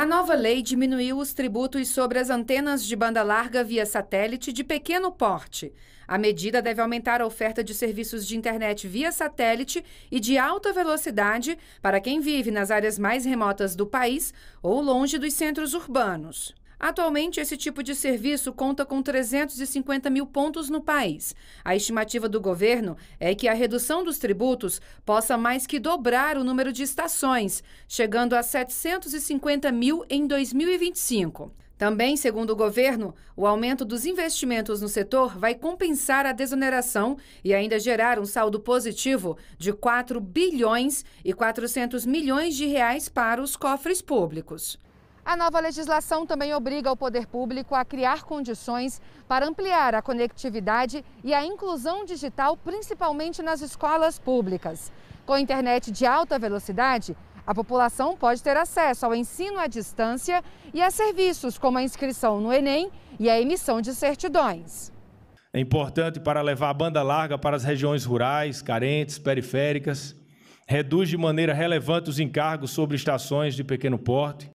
A nova lei diminuiu os tributos sobre as antenas de banda larga via satélite de pequeno porte. A medida deve aumentar a oferta de serviços de internet via satélite e de alta velocidade para quem vive nas áreas mais remotas do país ou longe dos centros urbanos. Atualmente, esse tipo de serviço conta com 350 mil pontos no país. A estimativa do governo é que a redução dos tributos possa mais que dobrar o número de estações, chegando a 750 mil em 2025. Também, segundo o governo, o aumento dos investimentos no setor vai compensar a desoneração e ainda gerar um saldo positivo de 4 bilhões e 400 milhões de reais para os cofres públicos. A nova legislação também obriga o poder público a criar condições para ampliar a conectividade e a inclusão digital, principalmente nas escolas públicas. Com internet de alta velocidade, a população pode ter acesso ao ensino à distância e a serviços como a inscrição no Enem e a emissão de certidões. É importante para levar a banda larga para as regiões rurais, carentes, periféricas. Reduz de maneira relevante os encargos sobre estações de pequeno porte.